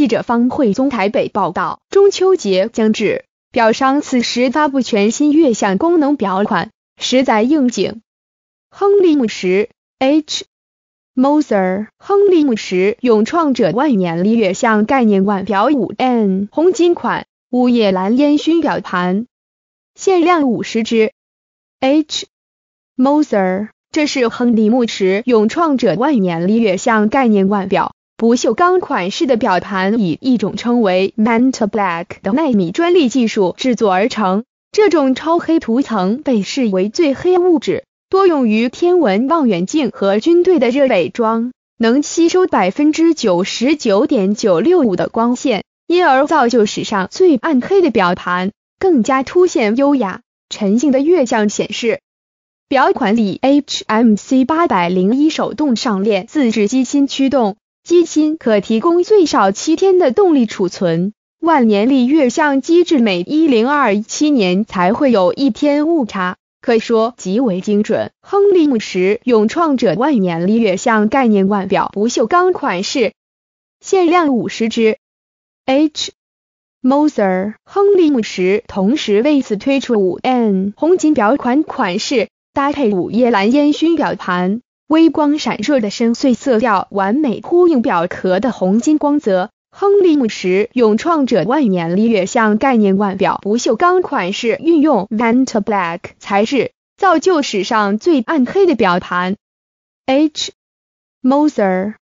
记者方慧宗台北报道，中秋节将至，表商此时发布全新月相功能表款，实在应景。亨利慕时 H Moser 亨利慕时永创者万年历月相概念腕表五 N 红金款，午夜蓝烟熏表盘，限量五十只。H Moser 这是亨利慕时永创者万年历月相概念腕表。不锈钢款式的表盘以一种称为 m a n t a Black 的纳米专利技术制作而成。这种超黑涂层被视为最黑物质，多用于天文望远镜和军队的热伪装，能吸收百分之九十九点九六五的光线，因而造就史上最暗黑的表盘，更加凸显优雅沉静的月相显示。表款以 HMC 八百零一手动上链自制机芯驱动。机芯可提供最少七天的动力储存，万年历月相机制每一零二七年才会有一天误差，可说极为精准。亨利木时勇创者万年历月相概念腕表，不锈钢款式，限量五十只。H Moser 亨利木时同时为此推出五 N 红金表款款式，搭配午夜蓝烟熏表盘。微光闪烁的深邃色调，完美呼应表壳的红金光泽。亨利木石勇创者万年历月相概念腕表，不锈钢款式，运用 Vent Black 材质，造就史上最暗黑的表盘。H. Moser。